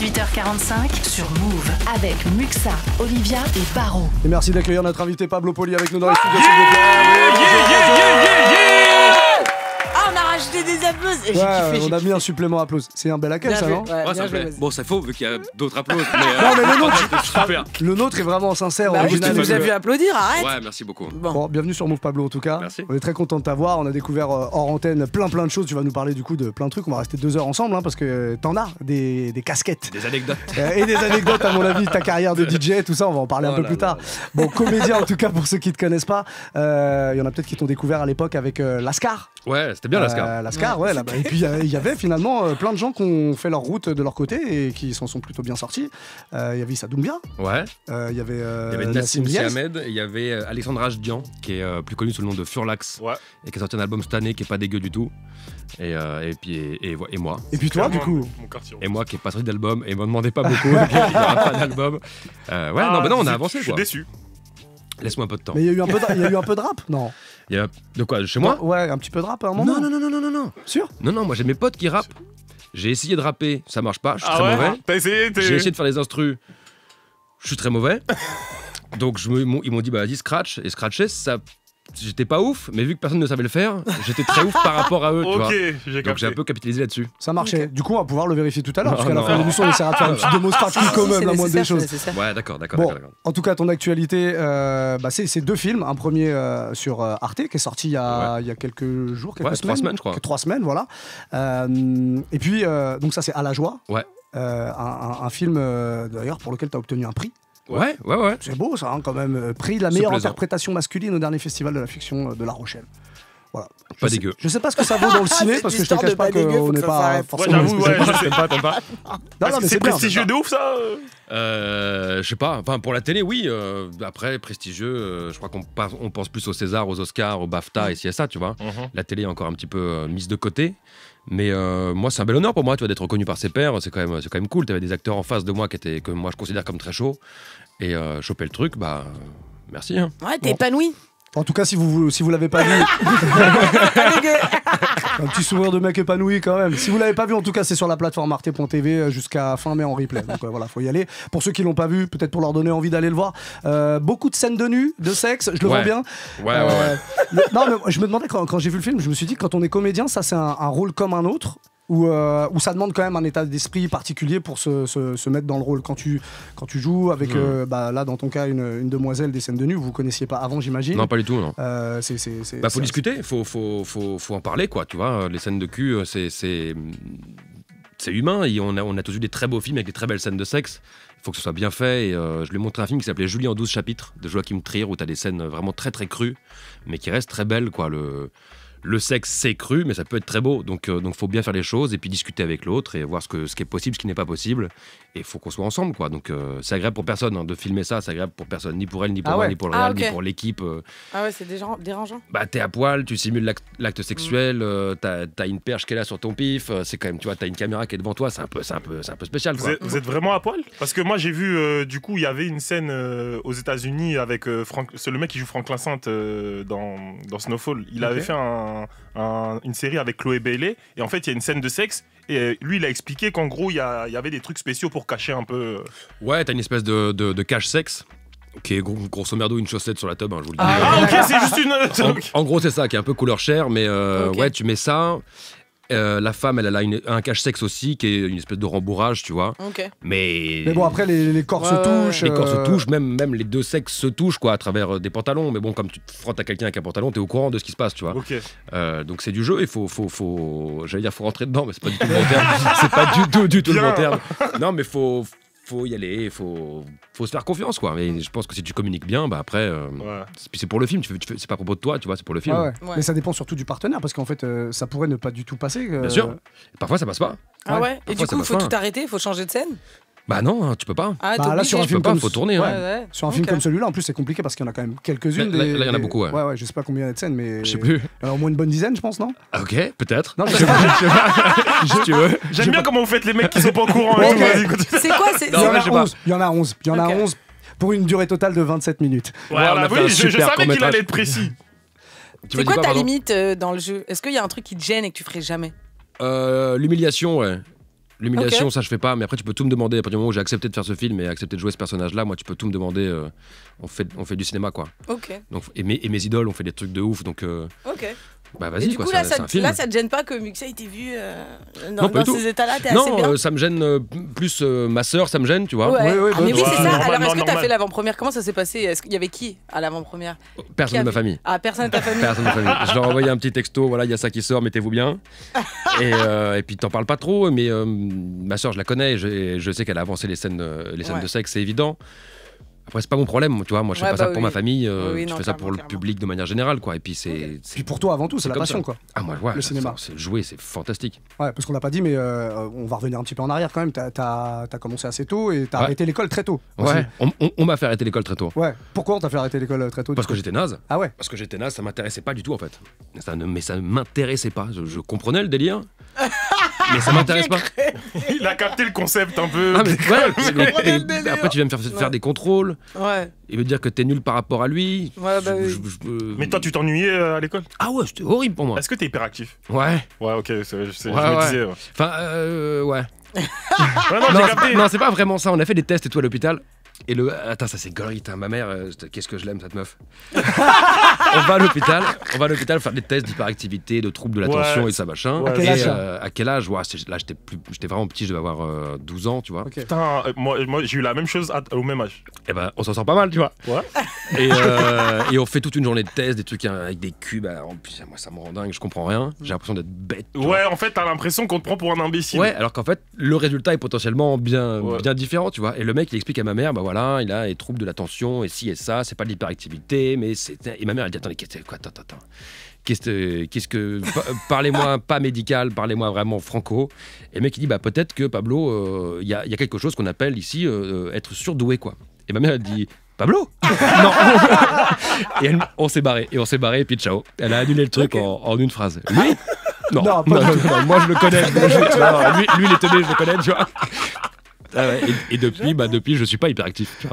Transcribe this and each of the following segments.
18h45 sur Move avec Muxa, Olivia et Baro. Et merci d'accueillir notre invité Pablo Poli avec nous dans les studios des applaudissements. on a mis un supplément à C'est un bel accueil, ça, non ça Bon, c'est faux vu qu'il y a d'autres applaudissements. Euh, non, mais le nôtre, Le nôtre est vraiment sincère, Bah, vu applaudir, arrête. Ouais, merci beaucoup. Bon. bienvenue sur Move Pablo en tout cas. On est très content de t'avoir. On a découvert euh, hors antenne plein plein de choses. Tu vas nous parler du coup de plein de trucs. On va rester deux heures ensemble hein, parce que t'en as des, casquettes. Des anecdotes. Euh, et des anecdotes à mon avis, ta carrière de DJ, tout ça, on va en parler un peu oh plus tard. Bon, comédien en tout cas pour ceux qui te connaissent pas, il y en a peut-être qui t'ont découvert à l'époque avec Lascar. Ouais, c'était bien, Lascar ouais, Et puis euh, il y avait finalement euh, plein de gens qui ont fait leur route de leur côté et qui s'en sont plutôt bien sortis. Euh, il y avait Issa Doumbia. Ouais. Il y avait, euh, Nassim Il y avait Alexandre Ajdian, qui est plus connu sous le nom de Furlax. Et qui a sorti un album cette année qui est pas dégueu du tout. Et, puis, et, moi. Et puis toi, du coup Et moi qui n'ai pas sorti d'album et ne me demandez pas beaucoup, ouais, non, ah, bah non, on a avancé. Je suis déçu. Laisse-moi un peu de temps. Mais il y a eu un peu de, y a eu un peu de rap Non. Il y a de quoi Chez moi Ouais, un petit peu de rap à un moment. Non, non, non, non, non, non. Sûr Non, non, moi j'ai mes potes qui rappent. J'ai essayé de rapper, ça marche pas, je suis ah très ouais mauvais. T'as essayé J'ai essayé de faire les instrus, je suis très mauvais. Donc je ils m'ont dit, bah vas-y, scratch. Et scratcher, ça j'étais pas ouf, mais vu que personne ne savait le faire, j'étais très ouf par rapport à eux. Donc j'ai un peu capitalisé là-dessus. Ça marchait. Du coup, on va pouvoir le vérifier tout à l'heure, parce qu'à la fin de l'émission, on essaiera de faire une petite ah. démonstration ah, la moindre des choses. Ouais, d'accord, d'accord. en tout cas, ton actualité, euh, bah, c'est deux films. Un premier euh, sur euh, Arte, qui est sorti il y a, quelques jours, quelques semaines. Trois semaines, je crois. Trois semaines, voilà. et puis, donc ça, c'est À la joie. Ouais. un, film, d'ailleurs, pour lequel tu as obtenu un prix. Ouais, ouais, ouais. C'est beau, ça, hein, quand même. Euh, Pris de la meilleure interprétation masculine au dernier festival de la fiction euh, de La Rochelle. Pas dégueu. je sais pas ce que ça vaut dans le ah, ciné parce que je te cache pas qu'on n'est pas forcément. J'avoue, pas, C'est prestigieux de ouf ça euh, je sais pas, enfin pour la télé, oui. Euh, après, prestigieux, euh, je crois qu'on on pense plus aux César, aux Oscars, aux BAFTA et si ça tu vois. Mhm. La télé est encore un petit peu mise de côté. Mais moi, c'est un bel honneur pour moi, tu d'être reconnu par ses pairs. C'est quand même, c'est quand même cool. T'avais des acteurs en face de moi qui étaient, que moi je considère comme très chauds, et choper le truc, bah merci. Hein. Ouais, t'es épanoui. En tout cas, si vous si vous l'avez pas vu, un petit sourire de mec épanoui quand même. Si vous l'avez pas vu, en tout cas, c'est sur la plateforme arte.tv euh, jusqu'à fin mai en replay. Donc euh, voilà, faut y aller. Pour ceux qui l'ont pas vu, peut-être pour leur donner envie d'aller le voir. Euh, beaucoup de scènes de nu, de sexe, je le vois bien. Ouais, ouais, non, mais je me demandais quand, j'ai vu le film, je me suis dit quand on est comédien, ça c'est un rôle comme un autre euh, où, ça demande quand même un état d'esprit particulier pour se, mettre dans le rôle. Quand tu, quand tu joues avec, euh, bah, là dans ton cas, une, demoiselle des scènes de nu, vous connaissiez pas avant, j'imagine Non, pas du tout, non. Euh, bah, faut discuter, faut, faut, faut, en parler, quoi, tu vois. Les scènes de cul, euh, c'est c'est humain. Et on, a, on a tous eu des très beaux films avec des très belles scènes de sexe. Il faut que ce soit bien fait. Et, je lui ai montré un film qui s'appelait Julie en 12 chapitres de Joachim Trier où tu as des scènes vraiment très très crues, mais qui restent très belles. quoi. Le, le sexe c'est cru, mais ça peut être très beau. Donc, euh, donc faut bien faire les choses et puis discuter avec l'autre et voir ce, que, ce qui est possible, ce qui n'est pas possible. Et faut qu'on soit ensemble, quoi. Donc, ça euh, c'est pour personne hein, de filmer ça. C'est agréable pour personne, ni pour elle, ni pour ah moi, ni pour le ah, ni pour l'équipe. Euh. Ah ouais, c'est dérangeant. Bah, t'es à poil, tu simules l'acte mm. sexuel, t'as une perche qui est là sur ton pif. c'est quand même, tu vois, t'as une caméra qui est devant toi. C'est un peu, c'est un peu, spécial. Vous, êtes, vraiment à poil Parce que moi, j'ai vu, du coup, il y avait une scène aux États-Unis avec Frank. C'est le mec qui joue Franklin Sainte dans, dans Snowfall. Il avait fait un une série avec Chloé Bailey, et en fait, il y a une scène de sexe, et euh, lui, il a expliqué qu'en gros, il y, avait des trucs spéciaux pour cacher un peu. Euh, ouais, t'as une espèce de, cache-sexe qui est grosso merdo une chaussette sur la tub, hein, je vous le dis. Ah, ok, c'est juste une. En, gros, c'est ça, qui est un peu couleur chair, mais euh, ouais, tu mets ça. Euh, la femme, elle, a là un cache-sexe aussi, qui est une espèce de rembourrage, tu vois. Mais... bon, après, les, corps se touchent. Les corps se euh, touchent, même, même les deux sexes se touchent, quoi, à travers euh, des pantalons. Mais bon, comme tu te frottes à quelqu'un avec un pantalon, t'es au courant de ce qui se passe, tu vois. donc c'est du jeu, il faut, faut, J'allais dire, faut rentrer dedans, mais c'est pas du tout le terme. C'est pas du tout, du le terme. Non, mais faut, il faut y aller, il faut, se faire confiance, quoi. Mais je pense que si tu communiques bien, bah après, euh, c'est pour le film. c'est pas à propos de toi, tu vois, c'est pour le film. Ah Mais ça dépend surtout du partenaire, parce qu'en fait, euh, ça pourrait ne pas du tout passer. Euh. Bien sûr. Parfois, ça passe pas. Ah ouais. et du coup, il faut tout arrêter Il faut changer de scène. Bah non, hein, tu peux pas. sur un film comme... faut tourner. Sur un film comme celui-là, en plus, c'est compliqué parce qu'il y en a quand même quelques-unes. Là, y en a beaucoup. Ouais. ouais, je sais pas combien il y a de scènes, mais. Je sais plus. Euh, au moins une bonne dizaine, je pense, non ah, Ok, peut-être. Non, je sais pas. J'aime bien comment vous faites les mecs qui sont pas au courant. C'est quoi Il y en a 11. Il y en a 11 pour une durée totale de 27 minutes. oui, je savais qu'il allait être précis. C'est quoi ta limite euh, dans le jeu Est-ce qu'il y a un truc qui te gêne et que tu ferais jamais euh, L'humiliation, ouais. L'humiliation, ça je fais pas, mais après tu peux tout me demander. À partir du moment où j'ai accepté de faire ce film et accepté de jouer ce personnage-là, moi tu peux tout me demander. Euh, on, fait, on fait du cinéma quoi. Ok. Donc, et, mes, idoles, ont fait des trucs de ouf. Donc, euh, bah vas-y, quoi. Du coup, là, ça, là, ça te gêne pas que Muxa ait été vu euh, dans, ces états-là Non, assez bien. Euh, ça me gêne euh, plus ma sœur, ça me gêne, tu vois. Ouais. Ouais, ah, mais bah, oui, c'est bah, ça. Alors, est-ce que tu as fait l'avant-première Comment ça s'est passé Il y avait qui à l'avant-première oh, Personne de ma famille. Ah, personne de ta famille. personne de ma famille. Je leur envoyais un petit texto. Voilà, il y a ça qui sort, mettez-vous bien. et, et, puis t'en parles pas trop, mais ma sœur, je la connais. Je, je sais qu'elle a avancé les scènes, les scènes de sexe, c'est évident c'est pas mon problème, tu vois. Moi, je fais pas ça bah pour ma famille, euh, je fais ça pour le public de manière générale, quoi. Et puis, c'est. Et Puis pour toi, avant tout, c'est la passion, quoi. Ah, moi, ouais, Le cinéma. C'est jouer, c'est fantastique. Ouais, parce qu'on l'a pas dit, mais euh, on va revenir un petit peu en arrière quand même. T'as as, commencé assez tôt et t'as arrêté l'école très tôt. Ouais, on, m'a fait arrêter l'école très tôt. Ouais. Pourquoi on t'a fait arrêter l'école euh, très tôt Parce que j'étais naze. Ah ouais Parce que j'étais naze, ça m'intéressait pas du tout, en fait. mais ça m'intéressait pas. Je, je comprenais le délire. mais ça m'intéresse pas. Il a capté le concept un peu. Ah, après, tu viens me faire, faire des contrôles. Ouais. veut veut dire que t'es nul par rapport à lui. Bah euh, mais toi, tu t'ennuyais euh, à l'école Ah ouais, c'était horrible pour moi. Est-ce que t'es hyperactif Ouais. Ouais, ok, je, me disais. Enfin, euh, ouais. non, non c'est pas vraiment ça. On a fait des tests et à l'hôpital. Et le. Attends, ça c'est gorille, ma mère, euh, qu'est-ce que je l'aime cette meuf. on va à l'hôpital, on va à l'hôpital faire des tests d'hyperactivité, de troubles de l'attention et ça machin. À, quel âge, et, euh, à quel âge Là j'étais plus... vraiment petit, je devais avoir 12 euh, ans, tu vois. Putain, moi, moi j'ai eu la même chose au même âge. Et eh ben on s'en sort pas mal, tu vois. Ouais. Et, et, on fait toute une journée de tests, des trucs hein, avec des cubes. Bah, en plus, moi ça me rend dingue, je comprends rien. Mm. J'ai l'impression d'être bête. Ouais, en fait t'as l'impression qu'on te prend pour un imbécile. Ouais, alors qu'en fait le résultat est potentiellement bien, bien différent, tu vois. Et le mec il explique à ma mère, bah il a des troubles de l'attention, et ci et ça, c'est pas de l'hyperactivité, mais c'est. Et ma mère, elle dit Attendez, qu'est-ce que. Attends, attends. Qu'est-ce que. parlez-moi pas médical, parlez-moi vraiment franco. Et le mec, il dit Bah, peut-être que Pablo, euh, il y, a, y, a, quelque chose qu'on appelle ici euh, être surdoué, quoi. Et ma mère, elle dit Pablo Non Et on s'est barré, et on s'est barré, et puis ciao. Elle a annulé le truc en, une phrase. Lui non, non, non, non, moi je le connais. je, lui, lui, il est tenu, je le connais, tu vois. Ah et, depuis, bah, depuis, je suis pas hyperactif.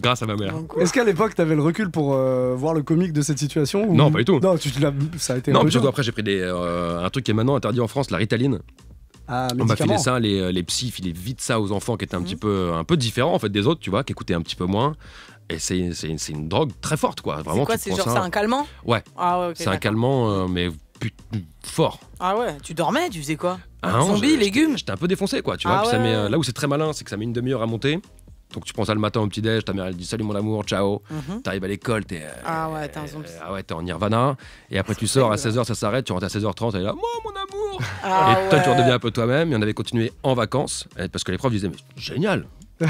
Grâce à ma mère. Est-ce qu'à l'époque, tu avais le recul pour euh, voir le comique de cette situation Non, pas du tout. Non, tu, ça a été. Non, mais surtout après, j'ai pris des, euh, un truc qui est maintenant interdit en France, la ritaline. Ah, on m'a filé ça, les, euh, les psys filaient vite ça aux enfants qui étaient un mhm. petit peu un peu différents en fait des autres, tu vois, qui écoutaient un petit peu moins. Et c'est une, une, drogue très forte, quoi. Vraiment. C'est quoi, c'est genre un calmant Ouais. Ah ouais c'est un calmant, mais fort. Ah ouais, tu dormais, tu faisais quoi ah légumes. J'étais un peu défoncé, quoi. Tu vois, ah ça met, euh, là où c'est très malin, c'est que ça met une demi-heure à monter. Donc tu prends ça le matin au petit-déj, ta mère elle dit salut mon amour, ciao. Mhm. T'arrives à l'école, t'es. Euh, ah ouais, t'es un zombie. Euh, ah ouais, t'es en nirvana. Et après tu sors à 16h, ça s'arrête, tu rentres à 16h30, elle là, moi mon amour ah Et toi tu redeviens un peu toi-même. Et on avait continué en vacances, parce que les profs disaient, mais génial,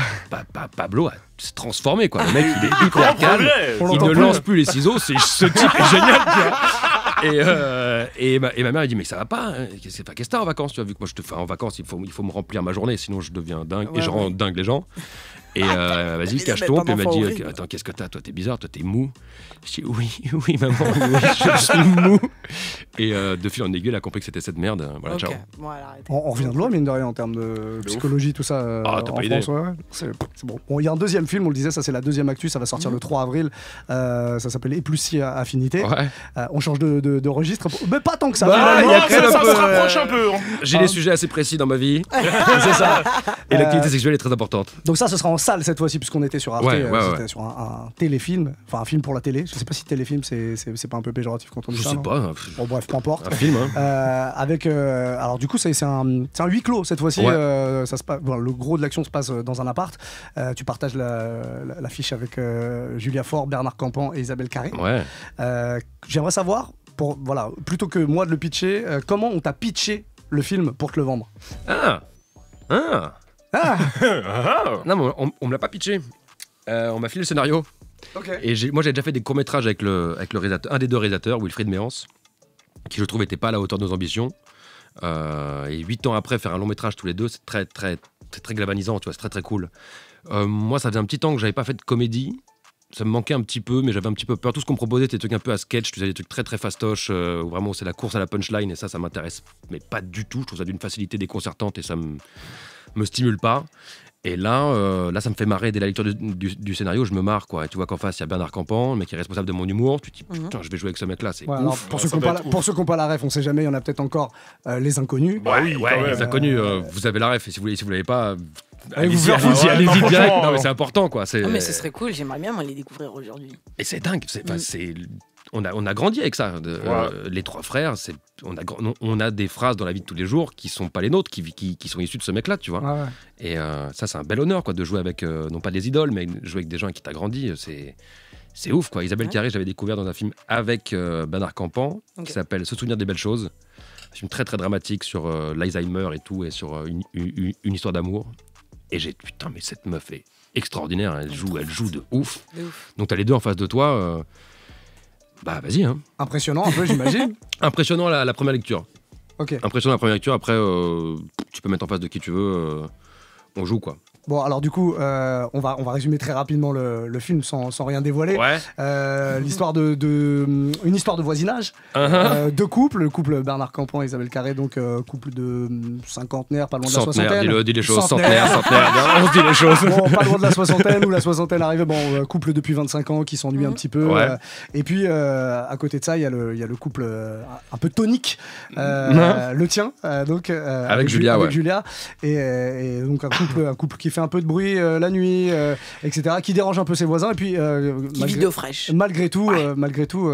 Pablo a s'est transformé quoi. Le mec il est hyper calme, il ne lance plus les ciseaux, c'est ce type génial. Et euh, euh, et, ma, mère, elle dit Mais ça va pas, c'est hein. qu'est-ce que en vacances Tu vois vu que moi, je te fais en vacances, il faut, il faut me remplir ma journée, sinon je deviens dingue et je rends dingue les gens. Et ah, euh, vas-y, cache-toi. Puis il m'a dit Attends, qu'est-ce que t'as Toi, t'es bizarre, toi, t'es mou. Je dit Oui, oui, maman, je suis mou. Et euh, de fil en aiguille, elle a compris que c'était cette merde. Voilà, ciao. on, revient de loin, mine de rien, en termes de psychologie, tout ça. Euh, ah, t'as pas idée. C'est bon. Il y a un deuxième film, on le disait, ça, c'est la deuxième actu, ça va sortir mhm. le 3 avril. ça s'appelle Et plus si Affinité. on change de, registre. Mais pas tant que ça. Bah, ça, se rapproche un peu. J'ai des hein. sujets assez précis dans ma vie. c'est ça. Et l'activité sexuelle est très importante. Donc, ça, ce sera en sale cette fois-ci, puisqu'on était sur euh, c'était sur un, téléfilm, enfin un film pour la télé. Je sais pas si téléfilm, c'est pas un peu péjoratif quand on dit je ça. Je sais pas. Hein. Bon, bref, peu importe. Un film. Hein. Euh, avec, euh, alors du coup, c'est un, un, huis clos cette fois-ci. ça se le gros de l'action se passe dans un appart. tu partages l'affiche la, fiche avec Julia Fort, Bernard Campan et Isabelle Carré. J'aimerais savoir. Pour, voilà, plutôt que moi de le pitcher, comment on t'a pitché le film pour te le vendre Ah Ah ah. ah Non, mais on, on me l'a pas pitché. Euh, on m'a filé le scénario. Et moi, j'ai déjà fait des courts-métrages avec, le, avec le réalisateur, un des deux réalisateurs, Wilfried Méance, qui je trouve n'était pas à la hauteur de nos ambitions. Euh, et huit ans après, faire un long métrage tous les deux, c'est très, très, très, très galvanisant, tu vois, c'est très, très cool. Euh, moi, ça faisait un petit temps que j'avais pas fait de comédie. Ça me manquait un petit peu, mais j'avais un petit peu peur. Tout ce qu'on proposait, c'était des trucs un peu à sketch, tu sais, des trucs très très fastoche. vraiment c'est la course à la punchline, et ça, ça m'intéresse, mais pas du tout. Je trouve ça d'une facilité déconcertante, et ça me, me stimule pas. Et là, euh, là, ça me fait marrer dès la lecture du, scénario, je me marre quoi. Et tu vois qu'en face, il y a Bernard Campan, le mec qui est responsable de mon humour. Tu te dis mhm. putain, je vais jouer avec ce mec-là, c'est ouf. pour, ceux qui n'ont pas la ref, on sait jamais, il y en a peut-être encore euh, les inconnus. Bah oui, les inconnus. Euh, vous avez la ref, et si vous si vous l'avez pas, vous, y, -y, mais c'est important, quoi. Ah, mais ce serait cool. J'aimerais bien aller les découvrir aujourd'hui. Et c'est dingue. Mm. C'est, on a, on a grandi avec ça. Euh, les trois frères, c'est, on, a, on a des phrases dans la vie de tous les jours qui sont pas les nôtres, qui, qui, sont issues de ce mec-là, tu vois. Et euh, ça, c'est un bel honneur, quoi, de jouer avec, euh, non pas des idoles, mais jouer avec des gens qui t'a grandi. C'est, c'est ouf, quoi. Isabelle Carré, j'avais découvert dans un film avec Bernard Campan, qui s'appelle Se souvenir des belles choses. Un film très, très dramatique sur l'Alzheimer et tout, et sur une histoire d'amour. Et j'ai dit, putain, mais cette meuf est extraordinaire, elle joue, elle joue de ouf. Donc t'as les deux en face de toi. Euh, bah vas-y. Hein. Impressionnant un peu, j'imagine. Impressionnant la, première lecture. Ok. Impressionnant la première lecture. Après, euh, tu peux mettre en face de qui tu veux. Euh, on joue quoi. Bon, alors du coup, euh, on, va, on va résumer très rapidement le, film sans, sans, rien dévoiler. Euh, l'histoire de, de, euh, Une histoire de voisinage. Uh-huh. deux couples, le couple Bernard Campan et Isabelle Carré, donc couple de cinquantenaire, pas loin de la soixantaine. Dis, les choses, on se dit les choses. pas loin de la soixantaine ou la soixantaine arrive. Bon, couple depuis 25 ans qui s'ennuie un mhm. petit peu. et puis, à côté de ça, il y, a le, y a le couple un peu tonique, mhm. le tien, donc. Avec, Julia, avec Julia. Et, et donc, un couple, un couple qui fait un peu de bruit euh, la nuit, euh, etc., qui dérange un peu ses voisins. Et puis, euh, qui malgré, fraîche. Malgré tout, malgré tout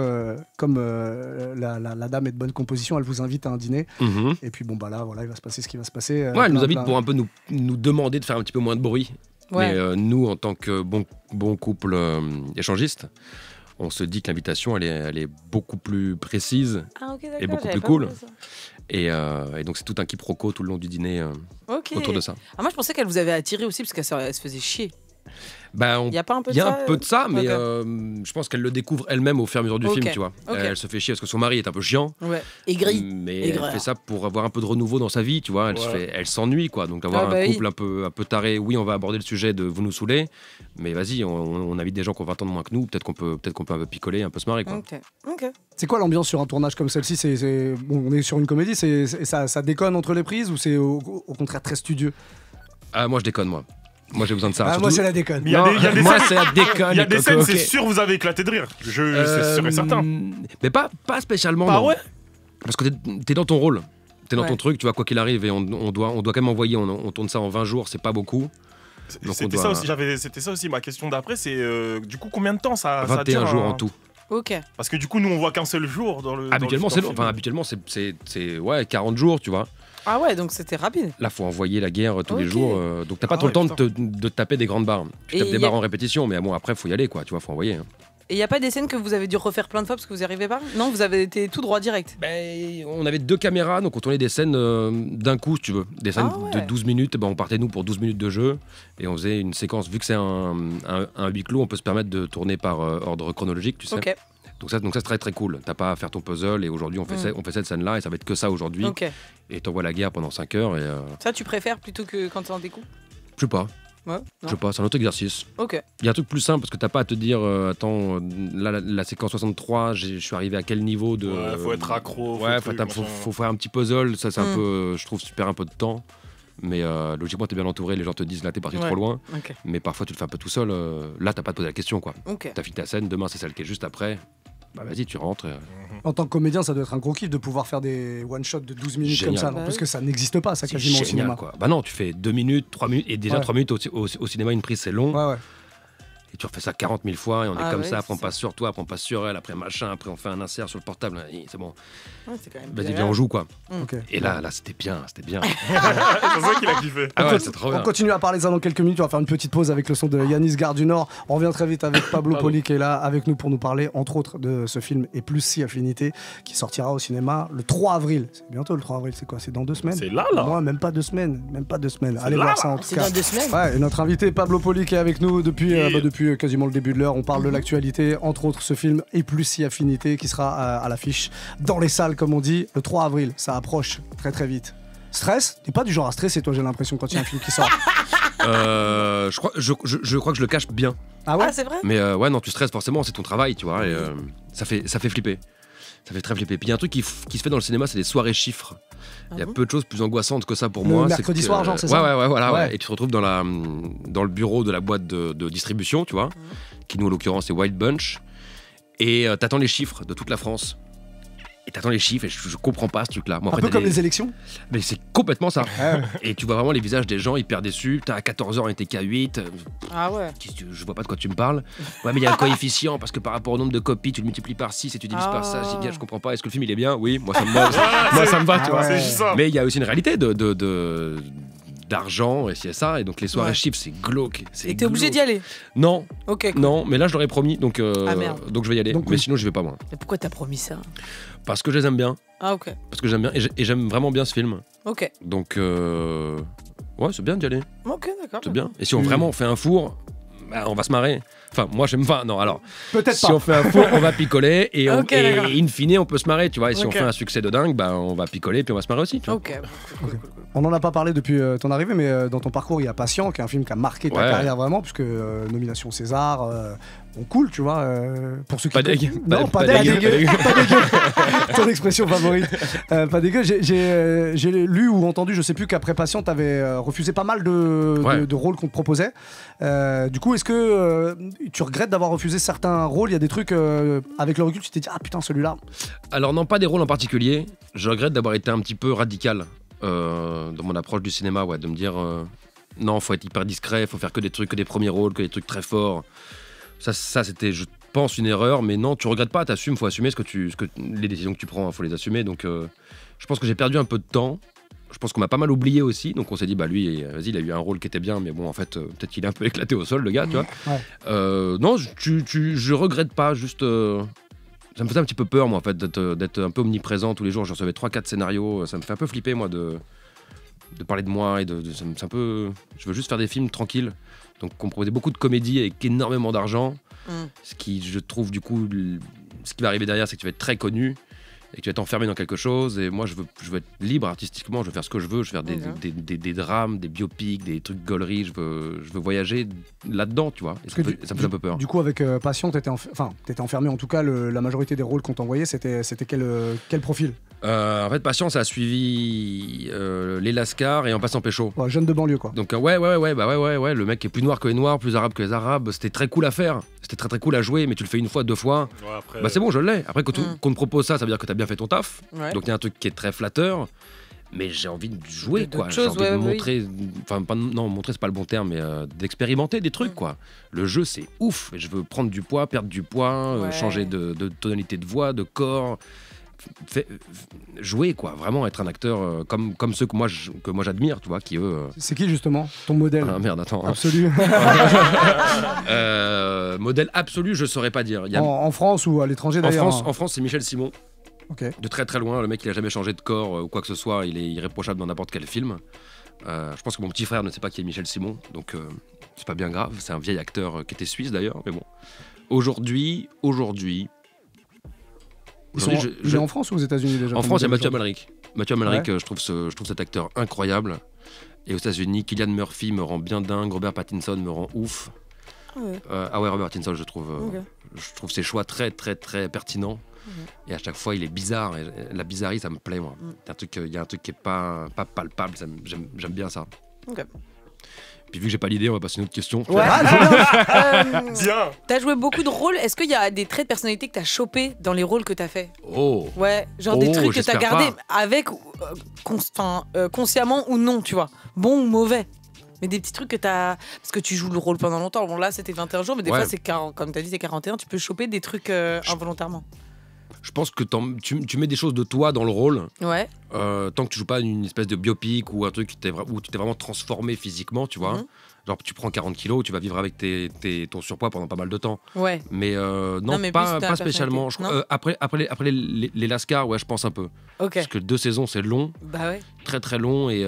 comme la, la, dame est de bonne composition, elle vous invite à un dîner. Mhm. Et puis, bon, bah là, voilà, il va se passer ce qui va se passer. ouais, elle nous invite pour un peu nous, nous demander de faire un petit peu moins de bruit. Mais nous, en tant que bon, bon couple échangiste, on se dit que l'invitation, elle est, elle est beaucoup plus précise ah, et beaucoup plus cool. Euh, et, donc, c'est tout un quiproquo tout le long du dîner euh, autour de ça. Ah, moi, je pensais qu'elle vous avait attiré aussi parce qu'elle se faisait chier. Ben, Il y a pas un peu de ça euh, mais euh, je pense qu'elle le découvre elle-même au fur et à mesure du film, tu vois. Elle se fait chier parce que son mari est un peu chiant. Ouais. gris Mais elle fait ça pour avoir un peu de renouveau dans sa vie, tu vois. Elle elle s'ennuie, quoi. Donc avoir ah, un bah couple un, peu, un peu taré, oui, on va aborder le sujet de vous nous saouler mais vas-y, on, invite des gens qui ont 20 ans de moins que nous, peut-être qu'on peut, peut, qu'on peut un peu picoler, un peu se marrer, quoi. C'est quoi l'ambiance sur un tournage comme celle-ci c'est, bon, On est sur une comédie, c'est, ça, ça, déconne entre les prises ou c'est au, au contraire très studieux ah, moi je déconne moi. Moi j'ai besoin de ça. moi c'est la déconne. y a moi c'est la déconne. Il y a des scènes, c'est sûr vous avez éclaté de rire. Je, euh, serais c'est certain. Mais pas, pas spécialement. Pas bah ouais Parce que t'es dans ton rôle. T'es dans ton truc, tu vois, quoi qu'il arrive, et on, doit, on doit quand même envoyer. On, tourne ça en 20 jours, c'est pas beaucoup. C'était ça aussi, j'avais, c'était ça aussi. Ma question d'après, c'est euh, du coup combien de temps ça, 21 ça dure, jours hein en tout. Ok. Parce que du coup, nous on voit qu'un seul jour dans le. Habituellement, c'est Enfin, habituellement, c'est, ouais, 40 jours, tu vois. Ah ouais, donc c'était rapide. Là, faut envoyer la guerre tous les jours. Euh, donc t'as pas ah trop le temps de, taper des grandes barres. Tu tapes des barres en répétition, mais bon, après, faut y aller, quoi. Tu vois, faut envoyer. Hein. Et il n'y a pas des scènes que vous avez dû refaire plein de fois parce que vous n'y arrivez pas Non, vous avez été tout droit direct ben, On avait deux caméras, donc on tournait des scènes euh, d'un coup, tu veux. Des scènes ah de 12 minutes. Ben, on partait, nous, pour 12 minutes de jeu et on faisait une séquence. Vu que c'est un, un, huis clos, on peut se permettre de tourner par euh, ordre chronologique, tu sais. Donc ça, donc ça c'est très très cool. T'as pas à faire ton puzzle et aujourd'hui on fait, cette, mm. on fait cette scène-là et ça va être que ça aujourd'hui. Et t'envoies la guerre pendant 5 heures. Et, euh, Ça, tu préfères plutôt que quand t'en déco Je sais pas. je sais pas, c'est un autre exercice. Ok. Il y a un truc plus simple parce que t'as pas à te dire, euh, attends, euh, la, séquence 63, je suis arrivé à quel niveau de. Ouais, faut être accro. Faut ouais, faut, faire un petit puzzle. Ça, c'est un mm. peu. Je trouve, super un peu de temps. Mais logiquement, t'es bien entouré, les gens te disent là, t'es parti trop loin. Mais parfois, tu le fais un peu tout seul. là, t'as pas à te poser la question, quoi. T'as fini ta scène, demain, c'est celle qui est juste après bah vas-y, tu rentres. Euh. Mhm. En tant que comédien, ça doit être un gros kiff de pouvoir faire des one-shots de 12 minutes comme ça, parce que ça n'existe pas, ça quasiment au cinéma. Quoi. Bah non, tu fais 2 minutes, 3 minutes, et déjà 3 minutes au, au, cinéma, une prise, c'est long. Et tu refais ça 40 000 fois, et on est ah comme ça, après on passe sur toi, après on passe sur elle, après machin, après on fait un insert sur le portable, c'est bon. Ah, Vas-y, viens, on joue quoi. Hum. Et là, là, c'était bien, c'était bien. c'est ça qu'il a kiffé. Ah on continue à parler ça dans quelques minutes. On va faire une petite pause avec le son de Yanis Gare du Nord. On revient très vite avec Pablo Poli qui est là avec nous pour nous parler, entre autres, de ce film et plus si Affinité qui sortira au cinéma le 3 avril. C'est bientôt le 3 avril, c'est quoi C'est dans deux semaines C'est là, là Non, même pas deux semaines. Même pas deux semaines. Allez voir ça en tout cas. C'est dans deux semaines ouais, et notre invité Pablo Poli qui est avec nous depuis, euh, bah, depuis euh, quasiment le début de l'heure. On parle de mhm. l'actualité, entre autres ce film et plus si Affinité qui sera euh, à l'affiche dans les salles comme on dit, le 3 avril. Ça approche très très vite. Stress T'es pas du genre à stresser, toi, j'ai l'impression, quand il y a un film qui sort. Euh, je, crois, je, crois que je le cache bien. Ah ouais ah, C'est vrai Mais euh, ouais, non, tu stresses forcément, c'est ton travail, tu vois. Et, euh, ça, fait, ça fait flipper. Ça fait très flipper. Puis il y a un truc qui, se fait dans le cinéma, c'est les soirées chiffres. Ah il y a peu de choses plus angoissantes que ça pour moi. Mercredi soir, genre, c'est ça Ouais, ouais, Ouais. Et tu te retrouves dans, la, dans le bureau de la boîte de, distribution, tu vois, qui nous, en l'occurrence, c'est Wild Bunch. Et t'attends les chiffres de toute la France et t'attends les chiffres et je, comprends pas ce truc-là. un peu comme les... élections Mais c'est complètement ça. Ah et tu vois vraiment les visages des gens hyper déçus. T'as à 14h, on était qu'à 8. Ah ouais Je vois pas de quoi tu me parles. Ouais, mais il y a un coefficient parce que par rapport au nombre de copies, tu le multiplies par 6 et tu divises par ça. Ah. Je, je comprends pas. Est-ce que le film il est bien Oui, moi ça me va. moi ça me va, tu ah vois. Mais il y a aussi une réalité de, d'argent et c'est ça. Et donc les soirées chips, c'est glauque. Et t'es obligé d'y aller Non. Ok. Non, mais là je l'aurais promis, donc, euh, ah, donc je vais y aller. mais sinon je vais pas moi. Mais pourquoi t'as promis ça Parce que je les aime bien. Ah ok. Parce que j'aime bien et j'aime vraiment bien ce film. Ok. Donc euh, ouais, c'est bien d'y aller. Ok, d'accord. C'est bien. Et si on vraiment on fait un four, bah, on va se marrer. Enfin, moi, j'aime pas. Non, alors. Peut-être Si on fait un faux, on va picoler et, et in fine, on peut se marrer, tu vois. Et si on fait un succès de dingue, bah, on va picoler puis on va se marrer aussi, tu vois. On n'en a pas parlé depuis euh, ton arrivée, mais euh, dans ton parcours, il y a Patient, qui est un film qui a marqué ta carrière vraiment, puisque euh, nomination César, on coule, tu vois, pour ceux qui. Pas dégueu. Non, pas, dégueu. Pas dégueu. ton expression favorite. pas dégueu. J'ai- lu ou entendu, je sais plus, qu'après Patient, t'avais refusé pas mal de, rôles qu'on te proposait. du coup, est-ce que tu regrettes d'avoir refusé certains rôles Il y a des trucs euh, avec le recul, tu t'es dit ah putain celui-là. Alors non, pas des rôles en particulier. Je regrette d'avoir été un petit peu radical euh, dans mon approche du cinéma, ouais, de me dire Non, euh, non, faut être hyper discret, faut faire que des trucs, que des premiers rôles, que des trucs très forts. Ça, ça c'était, je pense, une erreur, mais non, tu regrettes pas, tu t'assumes, faut assumer ce que tu, ce que les décisions que tu prends, hein, faut les assumer. Donc, je pense que j'ai perdu un peu de temps je pense qu'on m'a pas mal oublié aussi. Donc on s'est dit, bah lui, vas-y, il a eu un rôle qui était bien, mais bon, en fait, euh, peut-être qu'il est un peu éclaté au sol, le gars, tu vois. Euh, non, tu, tu, je regrette pas, juste. Euh, ça me faisait un petit peu peur, moi, en fait, d'être un peu omniprésent tous les jours. Je recevais 3-4 scénarios. Ça me fait un peu flipper, moi, de, de parler de moi. et de, un peu. Je veux juste faire des films tranquilles. Donc, on proposait beaucoup de comédies avec énormément d'argent. Mm. Ce qui, je trouve, du coup, ce qui va arriver derrière, c'est que tu vas être très connu et tu vas t'enfermer dans quelque chose. Et moi, je veux, je veux être libre artistiquement, je veux faire ce que je veux, je veux faire des, des, des, drames, des biopics, des trucs gauleries, je veux, je veux voyager là-dedans, tu vois. ça, me fait, un peu peur. Du coup, avec euh, Passion, t'étais enfermé, en tout cas, la majorité des rôles qu'on t'envoyait, c'était quel, euh, quel profil euh, en fait, Patience a suivi euh, les lascar et en passant pécho. jeune de banlieue, quoi. Donc, ouais, ouais, ouais, bah ouais, ouais, ouais, le mec est plus noir que les noirs, plus arabe que les arabes. C'était très cool à faire. C'était très, très cool à jouer, mais tu le fais une fois, deux fois. bah, c'est bon, je l'ai. Après, quand, te mm. propose ça, ça veut dire que t'as bien fait ton taf. Donc il y a un truc qui est très flatteur. Mais j'ai envie de jouer, quoi. J'ai envie de montrer. Enfin, non, montrer, c'est pas le bon terme, mais euh, d'expérimenter des trucs, mm. quoi. Le jeu, c'est ouf. je veux prendre du poids, perdre du poids, euh, changer de, tonalité de voix, de corps. jouer quoi vraiment être un acteur euh, comme comme ceux que moi que moi j'admire tu vois qui eux c'est qui justement ton modèle ah, merde attends hein. absolu modèle absolu je saurais pas dire y a... en, France ou à l'étranger d'ailleurs France hein. en France c'est Michel Simon de très très loin, le mec il a jamais changé de corps euh, ou quoi que ce soit, il est irréprochable dans n'importe quel film. Euh, je pense que mon petit frère ne sait pas qui est Michel Simon, donc euh, c'est pas bien grave. C'est un vieil acteur qui était suisse d'ailleurs, mais bon. Aujourd'hui, aujourd'hui. Aujourd je, en France ou aux États-Unis déjà En France, il y a Mathieu Amalric. Mathieu Amalric, je, trouve je trouve cet acteur incroyable. Et aux États-Unis, Kylian Murphy me rend bien dingue, Robert Pattinson me rend ouf. ah ouais, ah Robert Pattinson, je trouve, je trouve ses choix très, très, très pertinents. Et à chaque fois, il est bizarre. la bizarrerie, ça me plaît, moi. Mm. Il y a un truc qui est pas, palpable. J'aime bien ça. Puis vu que j'ai pas l'idée, on va passer à une autre question. Ouais. Ah, ah, euh, t'as joué beaucoup de rôles. Est-ce qu'il y a des traits de personnalité que t'as chopé dans les rôles que t'as fait Oh. Ouais. Genre des oh, trucs que t'as gardé avec, euh, euh, consciemment ou non, tu vois, bon ou mauvais. Mais des petits trucs que t'as. Parce que tu joues le rôle pendant longtemps. Bon, là, c'était 21 jours, mais des fois, c'est 40... comme t'as dit, c'est 41. Tu peux choper des trucs involontairement je pense que tu, tu, mets des choses de toi dans le rôle. Ouais. Euh, tant que tu joues pas une espèce de biopic ou un truc où tu t'es vraiment transformé physiquement, tu vois. Mhm. Genre, tu prends 40 kilos, tu vas vivre avec ton surpoids pendant pas mal de temps. Ouais. Mais euh, non, mais pas, pas spécialement. Euh, après, après, les, après les, Lascar, ouais, je pense un peu. Parce que deux saisons, c'est long. Bah ouais. Très très long. Et,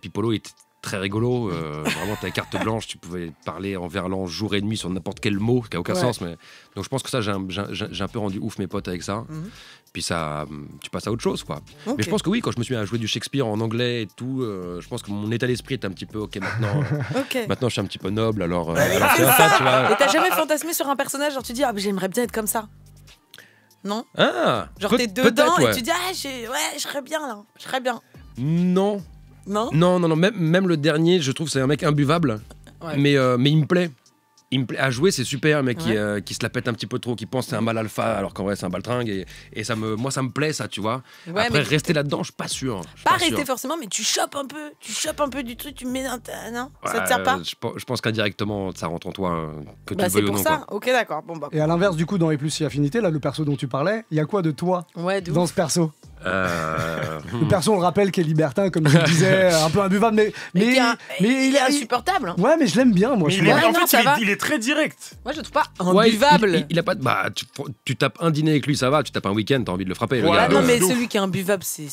puis Polo, il très rigolo. Euh, vraiment, ta carte blanche, tu pouvais parler en verlan jour et nuit sur n'importe quel mot, qui n'a aucun sens. Mais... Donc je pense que ça, j'ai un, peu rendu ouf mes potes avec ça. Mhm. Puis ça, tu passes à autre chose, quoi. Mais je pense que oui, quand je me suis mis à jouer du Shakespeare en anglais et tout, euh, je pense que mon état d'esprit est un petit peu, ok, maintenant, euh, maintenant je suis un petit peu noble, alors, bah tu vois. Et t'as jamais fantasmé sur un personnage, genre tu dis, ah, j'aimerais bien être comme ça Non ah, Genre t'es dedans et tu dis, ah, ouais, je serais bien là, je serais bien. Non, non Non, non, non. Même, même le dernier, je trouve, c'est un mec imbuvable. Mais, euh, mais il me plaît. Il me plaît. À jouer, c'est super, mais qui, euh, qui se la pète un petit peu trop, qui pense que c'est un mal alpha, alors qu'en vrai, c'est un baltringue. Et, ça me, moi, ça me plaît, ça, tu vois. Après, rester là-dedans, je suis pas sûr. pas, rester forcément, mais tu chopes un peu. Tu chopes un peu du truc, tu mets dans ta. Non Ça te sert pas Je pense qu'indirectement, ça rentre en toi, hein, que bah, C'est pour ça. Ok, d'accord. Bah. et à l'inverse, du coup, dans les plus si affinités, là, le perso dont tu parlais, il y a quoi de toi dans ce perso Personne euh, Perso, on le rappelle, qu'il est libertin, comme je disais, un peu imbuvable, mais, mais, il, est insupportable. Hein. Ouais, mais je l'aime bien, moi. Je ah en fait, il est, très direct. Moi, je le trouve pas imbuvable. il, a pas bah, tu, tapes un dîner avec lui, ça va. Tu tapes un week-end, t'as envie de le frapper. Ah non, mais celui qui est imbuvable, c'est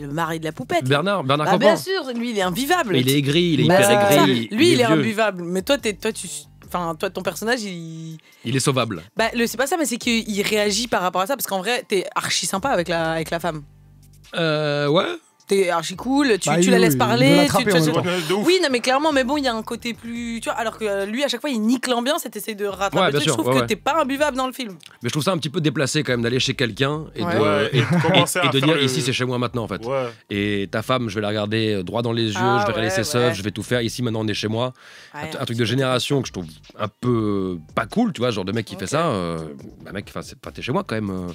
le mari de la poupette. Bernard, Bernard bah, Bien sûr, lui, il est imbuvable. il est aigri, il est bah, hyper aigri. Lui, il est imbuvable. Mais toi, toi, tu Enfin, toi, ton personnage, il. Il est sauvable. Bah, c'est pas ça, mais c'est qu'il réagit par rapport à ça. Parce qu'en vrai, t'es archi sympa avec la, avec la femme. Euh, ouais t'es archi cool, tu, bah tu la laisses parler. oui, non, mais clairement, mais bon, il y a un côté plus. Tu vois, alors que lui, à chaque fois, il nique l'ambiance et t'essayes de rattraper. Ouais, je trouve que t'es pas imbuvable dans le film. Mais je trouve ça un petit peu déplacé quand même d'aller chez quelqu'un et, de, dire ici, c'est chez moi maintenant en fait. Et ta femme, je vais la regarder euh, droit dans les yeux, ah je vais la laisser seule, je vais tout faire. Ici, maintenant, on est chez moi. un, truc de génération que je trouve un peu euh, pas cool, tu vois, genre de mec qui fait ça. Euh, bah, mec, enfin, t'es chez moi quand même.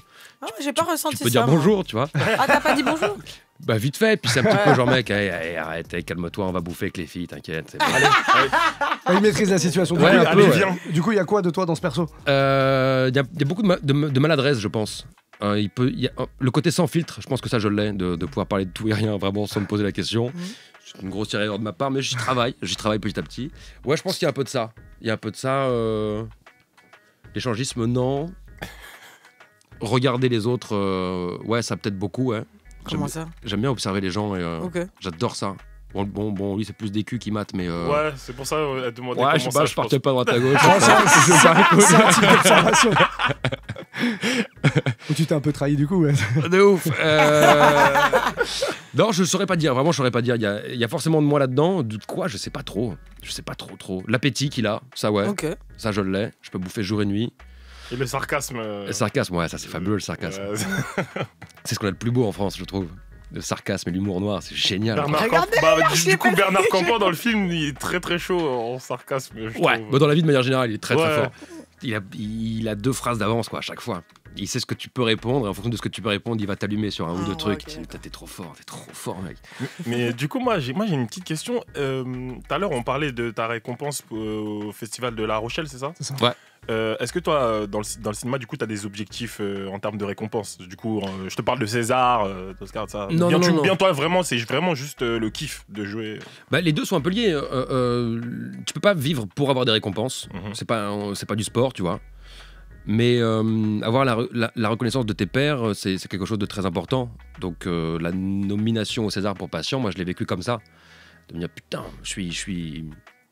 J'ai pas ressenti ça. Tu peux dire bonjour, tu vois. Ah, t'as pas dit bonjour Bah vite fait, puis c'est un petit peu genre mec, arrête, calme-toi, on va bouffer avec les filles, t'inquiète. Il maîtrise la situation. du, coup, du coup, il y a quoi de toi dans ce perso euh, Il y, a beaucoup de, maladresse, je pense. Hein, il peut, oh, le côté sans filtre, je pense que ça je l'ai, de, pouvoir parler de tout et rien vraiment sans me poser la question. Mhm. C'est une grosse erreur de ma part, mais j'y travaille, j'y travaille petit à petit. Ouais, je pense qu'il y a un peu de ça. Il y a un peu de ça. Euh, l'échangisme, non. Regarder les autres, euh, ouais, ça peut-être beaucoup, hein. J'aime bien observer les gens et euh, j'adore ça. Bon, bon, bon, lui, c'est plus des culs qui matent, mais. Euh, ouais, c'est pour ça, elle demandait. Ouais, je sais pas, je, partais pas droite à gauche. c'est un tu t'es un peu trahi du coup, De ouf. Euh. non, je saurais pas dire, vraiment, je saurais pas dire. Il y a, forcément de moi là-dedans. De quoi Je sais pas trop. Je sais pas trop, trop. L'appétit qu'il a, ça ouais. Ça, je l'ai. Je peux bouffer jour et nuit. Et le sarcasme. Euh, le sarcasme, ouais, ça c'est fabuleux le sarcasme. c'est ce qu'on a de plus beau en France, je trouve. Le sarcasme et l'humour noir, c'est génial. Bernard bah, du, coup, Bernard Campan dans le film, il est très très chaud en sarcasme. ouais, bah, dans la vie de manière générale, il est très très fort. Il a, il a deux phrases d'avance quoi à chaque fois il sait ce que tu peux répondre, et en fonction de ce que tu peux répondre, il va t'allumer sur un ou ah, deux trucs. T'es trop fort, t'es trop fort, mec. Mais du coup, moi, j'ai une petite question. Euh, tout à l'heure, on parlait de ta récompense au Festival de La Rochelle, c'est ça Ouais. Euh, est-ce que toi, euh, dans le, cinéma, du coup, tu as des objectifs en termes de récompense Du coup, je te parle de César, d'Oscar, ça. Non, bien, non, non. bien toi, vraiment, c'est vraiment juste le kiff de jouer. Bah, les deux sont un peu liés. tu peux pas vivre pour avoir des récompenses. Mhm. C'est pas du sport, tu vois. Mais euh, avoir la, reconnaissance de tes pères, euh, c'est quelque chose de très important. Donc euh, la nomination au César pour Patient, moi je l'ai vécu comme ça. De me dire putain, je suis, je suis,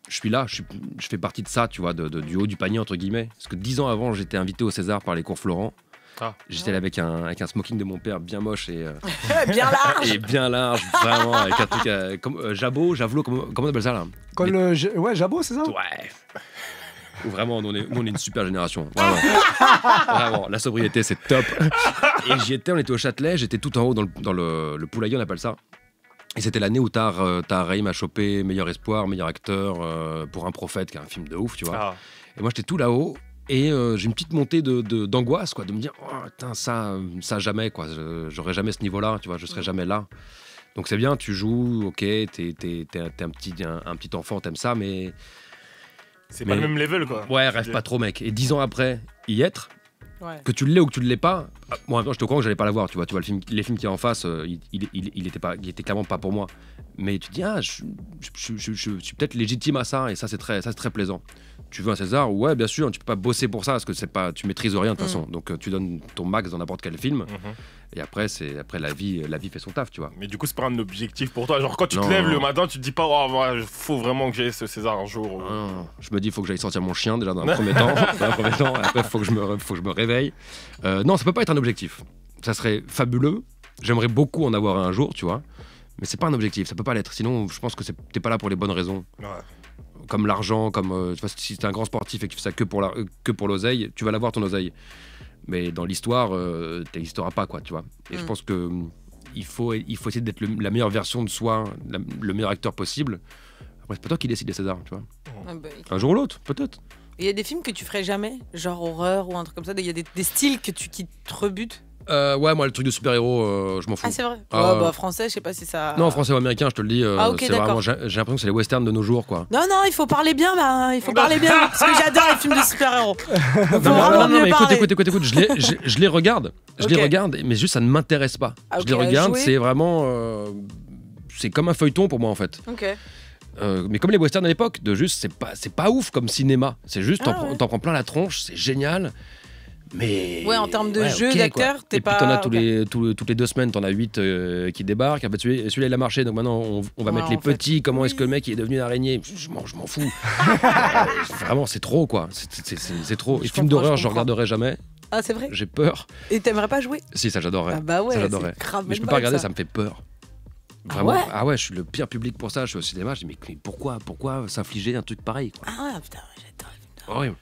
je suis là, je, fais partie de ça, tu vois, du haut du panier entre guillemets. Parce que dix ans avant, j'étais invité au César par les cours Florent. Ah. J'étais là avec un, smoking de mon père bien moche et. Eh, bien large Et bien large, vraiment, avec un truc. comme, jabot, javelot, comment, on appelle ça là ouais, jabot, c'est ça Ouais où vraiment, on est, on est une super génération. Vraiment. la sobriété, c'est top. Et j'y étais, on était au Châtelet, j'étais tout en haut dans le, dans le, poulailler, on appelle ça. Et c'était l'année où Tahar, euh, m'a chopé Meilleur Espoir, Meilleur Acteur euh, pour Un Prophète, qui est un film de ouf, tu vois. Ah. Et moi, j'étais tout là-haut. Et euh, j'ai une petite montée d'angoisse, de, d'angoisse quoi, de me dire, oh, ça, ça jamais, quoi. J'aurais jamais ce niveau-là, tu vois, je serais jamais là. Donc c'est bien, tu joues, ok, t'es un, petit, un, un petit enfant, t'aimes ça, mais c'est pas le même level, quoi. Ouais, rêve pas trop, mec. Et dix ans après, y être, Que tu l'aies ou que tu ne l'aies pas, ah, moi bon, je te crois que j'allais pas la voir, tu vois, tu vois le film, les films qui est en face, euh, il, il, était pas, il était clairement pas pour moi. Mais tu te dis ah je, suis peut-être légitime à ça et ça c'est très, ça, très plaisant. Tu veux un César ouais bien sûr, tu peux pas bosser pour ça parce que c'est pas, tu maîtrises rien de toute mm. façon, donc euh, tu donnes ton max dans n'importe quel film. Mm-hmm. Et après, c'est après la vie, la vie fait son taf, tu vois. Mais du coup, c'est pas un objectif pour toi. Genre, quand tu te lèves le matin, tu te dis pas, oh, faut vraiment que j'aille ce César un jour. Ah, je me dis, faut que j'aille sortir mon chien déjà dans un premier temps. un premier temps. Après, faut que je me, faut que je me réveille. Euh, non, ça peut pas être un objectif. Ça serait fabuleux. J'aimerais beaucoup en avoir un jour, tu vois. Mais c'est pas un objectif. Ça peut pas l'être. Sinon, je pense que t'es pas là pour les bonnes raisons. Ouais comme l'argent, comme euh, tu si t'es un grand sportif et que tu fais ça que pour la, euh, que pour l'oseille, tu vas l'avoir ton oseille mais dans l'histoire, euh, tu n'existeras pas, quoi, tu vois. Et je mm. pense qu'il mm, faut, il faut essayer d'être la meilleure version de soi, le meilleur acteur possible. Après, c'est pas toi qui décide les César, tu vois. Bah, un jour ou l'autre, peut-être. Il y a des films que tu ferais jamais, genre horreur ou un truc comme ça. Il y a des, styles que tu qui te rebutent euh, ouais, moi, le truc de super-héros, euh, je m'en fous. Ah, c'est vrai. Ah, bah, français, je sais pas si ça. Non, français ou américain, je te le dis. Euh, ah, c'est j'ai, l'impression que c'est les westerns de nos jours, quoi. Non, non, il faut parler bien, hein. il faut bah. parler bien, parce que j'adore les films de super-héros. non, non, non, mais écoute, écoute, écoute, écoute, je les, je, les regarde, je les regarde, mais juste ça ne m'intéresse pas. Ah, je les regarde, c'est vraiment, c'est comme un feuilleton pour moi, en fait. Ok. mais comme les westerns à l'époque, de juste, c'est pas, c'est pas ouf comme cinéma. C'est juste, t'en, prends plein la tronche, c'est génial. Mais... Ouais, en termes de jeu d'acteur, t'es pas. T'en as tous les, toutes les deux semaines, t'en as 8 euh, qui débarquent. celui-là, il a marché, donc maintenant on, va mettre les petits. Comment est-ce que le mec est devenu une araignée Je, m'en fous. Vraiment, c'est trop quoi. C'est trop. les films d'horreur, je, regarderai jamais. Ah, c'est vrai J'ai peur. Et t'aimerais pas jouer Si, ça j'adorerais. Ah bah ouais, j'adorerais. Mais je peux pas regarder, ça. me fait peur. Ah Vraiment. Ah ouais, je suis le pire public pour ça. Je suis au cinéma, je dis mais pourquoi, pourquoi s'infliger un truc pareil quoi. Ah ouais, putain, j'adore. Horrible.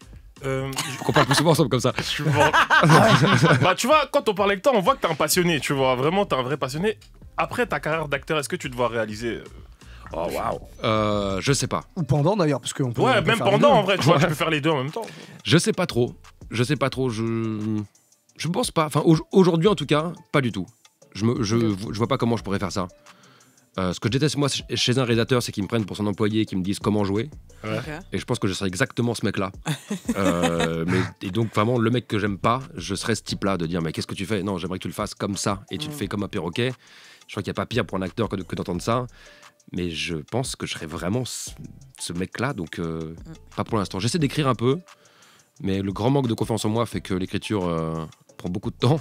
Euh, Qu'on parle plus souvent ensemble comme ça. bah, tu vois, quand on parle avec toi, on voit que t'es un passionné, tu vois. Vraiment, t'es un vrai passionné. Après ta carrière d'acteur, est-ce que tu te vois réaliser euh, Oh waouh. Euh, je sais pas. Ou pendant d'ailleurs, parce qu'on peut. Ouais, même pendant en vrai, tu vois, tu peux faire les deux en même temps. Je sais pas trop. Je sais pas trop. Je. Je pense pas. Enfin, aujourd'hui en tout cas, pas du tout. Je, me, je, je vois pas comment je pourrais faire ça. Euh, ce que je déteste, moi, chez un réalisateur, c'est qu'ils me prennent pour son employé et qu'ils me disent comment jouer. Et je pense que je serais exactement ce mec-là. Euh, et donc, vraiment, le mec que j'aime pas, je serais ce type-là de dire Mais qu'est-ce que tu fais Non, j'aimerais que tu le fasses comme ça et tu le mm. fais comme un perroquet. Je crois qu'il n'y a pas pire pour un acteur que, d'entendre ça. Mais je pense que je serais vraiment ce, mec-là. Donc, euh, mm. pas pour l'instant. J'essaie d'écrire un peu, mais le grand manque de confiance en moi fait que l'écriture prend beaucoup de temps.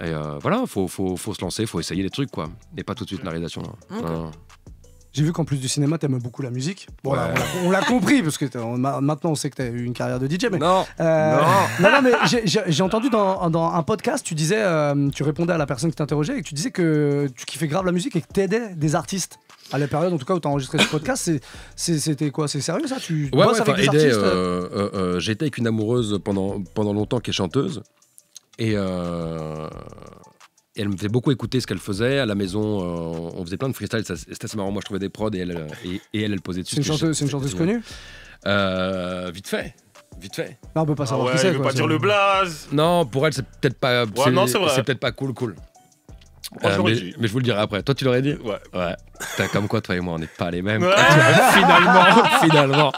Et euh, voilà, faut, faut, faut, se lancer, faut essayer des trucs, quoi. Et pas tout de suite la réalisation. j'ai vu qu'en plus du cinéma, t'aimes beaucoup la musique. on l'a compris, parce que maintenant on sait que t'as eu une carrière de DJ. Mais, euh, non, non. non, mais j'ai entendu dans, un podcast, tu disais, euh, tu répondais à la personne qui t'interrogeait et tu disais que tu kiffais grave la musique et que t'aidais des artistes. À la période, en tout cas, où t'as enregistré ce podcast, c'était quoi C'est sérieux ça Tu J'étais avec une amoureuse pendant, pendant longtemps qui est chanteuse. Euh, et, elle me faisait beaucoup écouter ce qu'elle faisait. À la maison, euh, on faisait plein de freestyle. C'était assez marrant. Moi, je trouvais des prods et elle, euh, et, elle, posait dessus. C'est une, chanteuse, une chanteuse connue Vite fait. Vite fait. Bah, on peut pas savoir ah qui c'est. On ne peut pas dire le blaze. Non, pour elle, c'est peut-être pas. c'est peut-être pas cool, cool. mais, je vous le dirai après. Toi, tu l'aurais dit Ouais. comme quoi, toi et moi, on n'est pas les mêmes. finalement, finalement.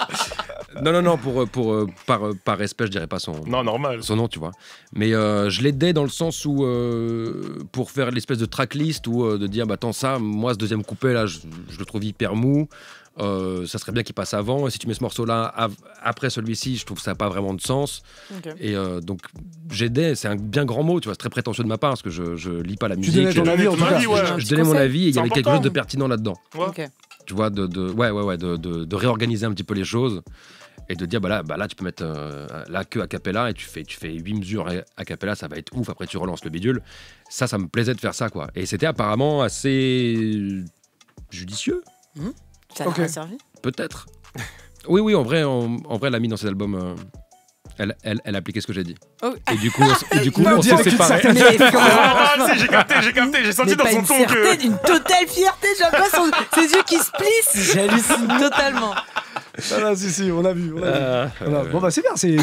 Non, non, non, pour, euh, pour, euh, par, euh, par respect, je dirais pas son, normal. son nom, tu vois. Mais je je l'aidais dans le sens où, pour faire l'espèce de tracklist ou de dire, bah attends, ça, moi, ce deuxième coupé là, je, le trouve hyper mou. ça serait bien qu'il passe avant. Et si tu mets ce morceau-là après celui-ci, je trouve que ça n'a pas vraiment de sens. Et donc donc, j'aidais, c'est un bien grand mot, tu vois, c'est très prétentieux de ma part, parce que je, je lis pas la musique. Je, donnais mon avis, et il y avait quelque chose de pertinent là-dedans. Tu vois, de, ouais, ouais, ouais, de, de, de réorganiser un petit peu les choses et de dire bah là, bah tu peux mettre euh, la queue a cappella et tu fais, tu fais 8 mesures a cappella, ça va être ouf, après tu relances le bidule. Ça, ça me plaisait de faire ça, quoi. Et c'était apparemment assez judicieux. Mhm. Ça a okay. servi Peut-être. oui, oui, en vrai, en, en vrai, dans cet album. Euh, elle, elle, elle, appliquait ce que j'ai dit. Oh. Et du coup, on, et du coup, on s'est séparés. j'ai capté, j'ai capté, j'ai senti dans son ton que. Une totale fierté, j'ai l'impression ses yeux qui se plissent. J'hallucine totalement. Ah, si, si, on a euh, vu. Bon, bah, c'est bien. C'est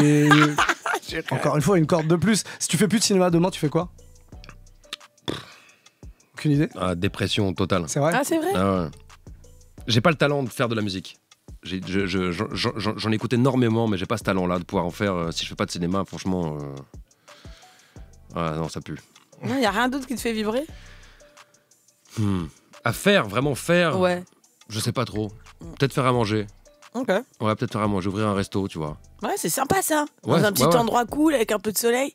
encore une fois une corde de plus. Si tu fais plus de cinéma demain, tu fais quoi Aucune idée Ah, dépression totale. C'est vrai Ah, c'est vrai ah, J'ai pas le talent de faire de la musique. J'en écoute énormément, mais j'ai pas ce talent-là de pouvoir en faire. Euh, si je fais pas de cinéma, franchement. Euh, ah non, ça pue. Non, y a rien d'autre qui te fait vibrer hmm. À faire, vraiment faire, Ouais. je sais pas trop. Peut-être faire à manger. Ouais, peut-être faire à moi. J'ouvrirai un resto, tu vois. Ouais, c'est sympa ça. un petit endroit cool avec un peu de soleil.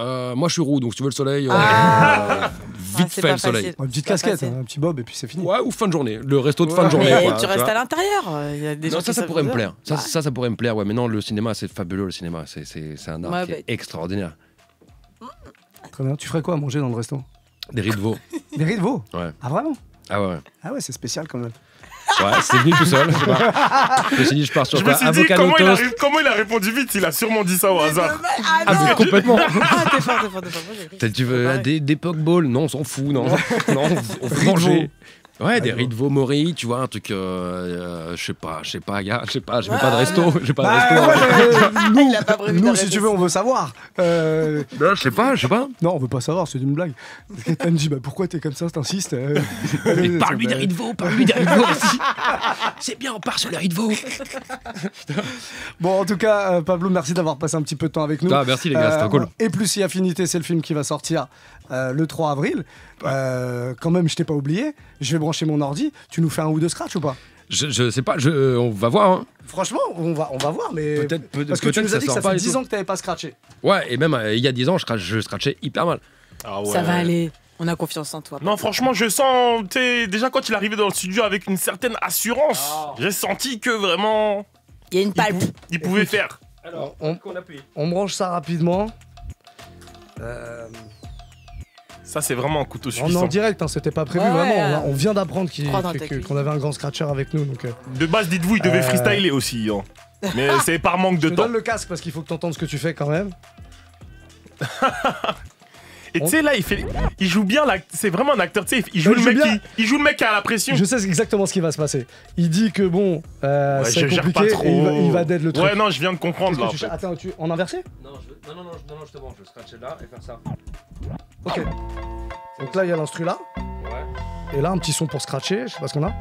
Euh, moi, je suis roux, donc si tu veux le soleil, ah. euh, vite ah, fait le soleil. Une petite casquette, hein, un petit bob, et puis c'est fini. Ouais, ou fin de journée, le resto de fin de journée. tu restes à l'intérieur. Euh, ça, ça pourrait me plaire. Ça, ça, pourrait me plaire. Ouais, mais non, le cinéma, c'est fabuleux, le cinéma. C'est un art bah, extraordinaire. Très bien. Tu ferais quoi à manger dans le resto Des riz de veau. Des riz de veau Ouais. Ah, vraiment Ah ouais. Ah ouais, c'est spécial quand même. Ouais, c'est venu tout seul. Je, pas. je me suis dit, je pars sur je quoi Avocado comment, il a, comment il a répondu vite Il a sûrement dit ça au hasard. Ah, ah, mais complètement. Ah, t'es fort, fort, t'es tu veux des, des Pokeballs Non, on s'en fout, non. non, on, on ranger. Ouais, des riz de veau mori, tu vois, un truc. Euh, euh, je sais pas, je sais pas, gars, je sais pas, j'ai pas de ah, resto, j'ai pas de bah, resto. nous, nous si tu veux, on veut savoir. Euh, non, je sais pas, je sais pas. Non, on veut pas savoir, c'est une blague. Elle me dit, bah pourquoi t'es comme ça, t'insistes Parle-lui des riz de veau, parle-lui des riz de veau aussi. c'est bien, on part sur les riz de veau. bon, en tout cas, Pablo, merci d'avoir passé un petit peu de temps avec nous. Ah, merci les gars, c'était cool. Et plus si affinité, c'est le film qui va sortir euh, le 3 avril, euh, quand même, je t'ai pas oublié, je vais brancher mon ordi, tu nous fais un ou deux scratch ou pas je, sais pas, euh, on va voir. Hein. Franchement, on va, on va voir, mais. Peut-être Parce que tu nous as dit que ça fait 10 ans que t'avais pas scratché. Ouais, et même il y a 10 ans, je, scratchais hyper mal. Ah ça va aller. On a confiance en toi. Non, franchement, je sens. Déjà, quand il arrivait arrivé dans le studio avec une certaine assurance, ah. j'ai senti que vraiment. Il y a une palpe. Il, pouvait faire. Alors, on, on branche ça rapidement. Ça, c'est vraiment un couteau suisse. On est en direct, hein, c'était pas prévu, vraiment. On, vient d'apprendre qu'on avait un grand scratcher avec nous. Euh. De base, dites-vous, il devait euh. freestyler aussi. Hein. Mais c'est par manque de temps. donne le casque parce qu'il faut que t'entendes ce que tu fais quand même. Et tu sais, là, il, fait, joue bien, c'est vraiment un acteur, tu sais, il, joue le mec qui, il joue le mec qui a la pression. Je sais exactement ce qui va se passer. Il dit que bon, euh, c'est compliqué, il va, il dead le truc. Ouais, non, je viens de comprendre là. Attends, tu... en inversé non, je... non, non, justement, je vais scratcher là et faire ça. Ok. Donc là, il y a l'instru là. Ouais. Et là, un petit son pour scratcher, je sais pas ce qu'on a.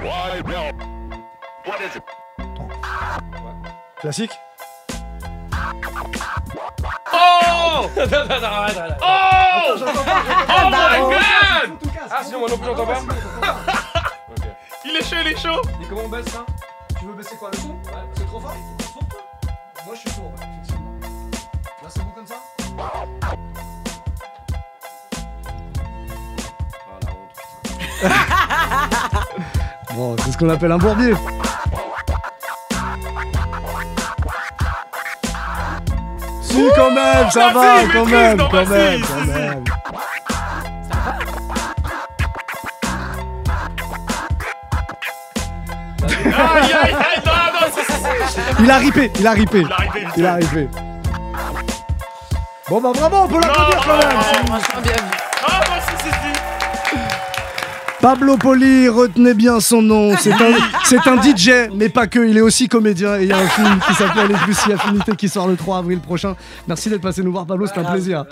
Classique Oh Oh Oh my god Ah, sinon, moi non plus, j'entends pas. Il est chaud, il est chaud Et comment on baisse ça Tu veux baisser quoi le son Ouais. C'est trop fort Moi, je suis sourd, effectivement. Là, c'est bon comme ça Ah la honte, bon, c'est ce qu'on appelle un bourbier Oui, quand même, ça va, quand même, quand même, quand même. Il a ripé, il a ripé. Il a ripé. Bon, bah, vraiment, on peut l'applaudir quand même. bien vu. Pablo Poli, retenez bien son nom. C'est un, un, DJ, mais pas que. Il est aussi comédien. Et il y a un film qui s'appelle Les Plus qui sort le 3 avril prochain. Merci d'être passé nous voir, Pablo. C'est un plaisir.